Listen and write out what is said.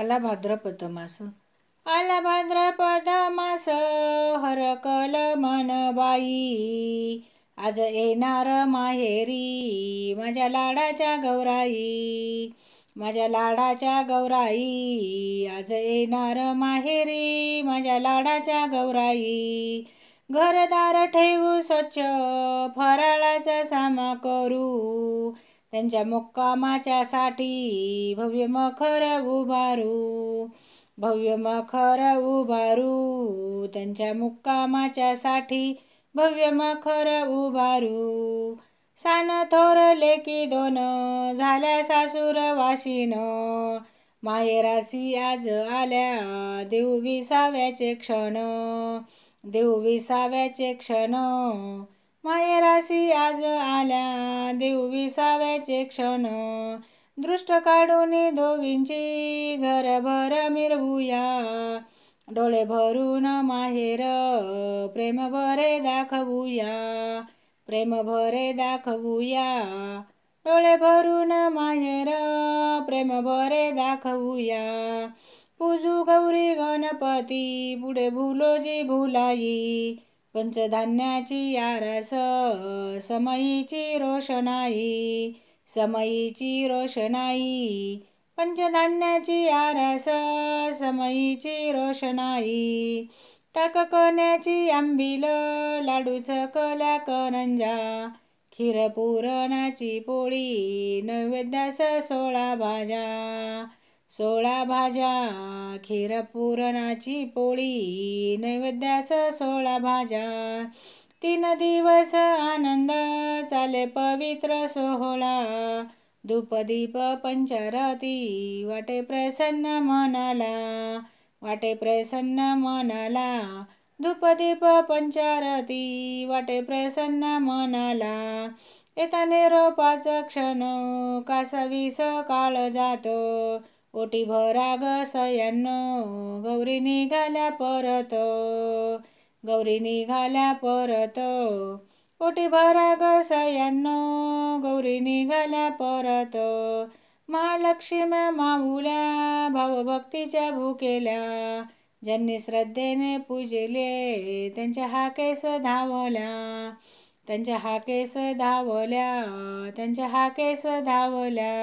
आला भाद्रपद मास आला भाद्रपद मास हरकल मन बाई आज येणार माहेरी माझ्या लाडाच्या गौराई माझ्या लाडाच्या गौराई आज येणार माहेरी माझ्या लाडाच्या गौराई घरदार ठेवू स्वच्छ फराळाचा सामा करू त्यांच्या साठी भव्य मखर उभारू भव्य मखर उभारू त्यांच्या साठी भव्य मखर उभारू सान थोर लेकी दोन झाल्या सासूर वाशिन माहेरासी आज आल्या देऊ विसाव्याचे क्षण देऊ विसाव्याचे क्षण माहेराशी आज आल्या देव विसाव्याचे क्षण दृष्ट काढून दोघींची घरभर मिरवूया डोळे भरून माहेर प्रेम भरे दाखवूया प्रेम भरे दाखवूया डोळे भरून माहेर प्रेम भरे दाखवूया पूजू गौरी गणपती पुढे भुलोजी भुलाई पंचधान्याची आरस समयीची रोषणाई समयीची रोषणाई पंचधान्याची आरस समयीची रोषणाई टाक कोण्याची आंबिल लाडूचं कला करंजा खीर पुरणाची पोळी नैवेद्यास सोळा भाज्या सोळा भाज्या खीर पुरणाची पोळी नैवेद्यास सोळा भाज्या तीन दिवस आनंद चाले पवित्र सोहळा धूपदीप पंचरती वाटे प्रसन्न मनाला वाटे प्रसन्न मनाला धूपदीप पंचारती वाटे प्रसन्न मनाला येताने रोपाच क्षण कासवीस काळ जातो ओटी भरा ग गौरी निघाल्या परत गौरी निघाल्या परत ओटी भरा ग गौरी निघाल्या परत महालक्ष्मी माऊल्या भावभक्तीच्या भुकेल्या ज्यांनी श्रद्धेने पूजले त्यांच्या हाकेस धावल्या त्यांच्या हाकेस धावल्या त्यांच्या हाकेस धावल्या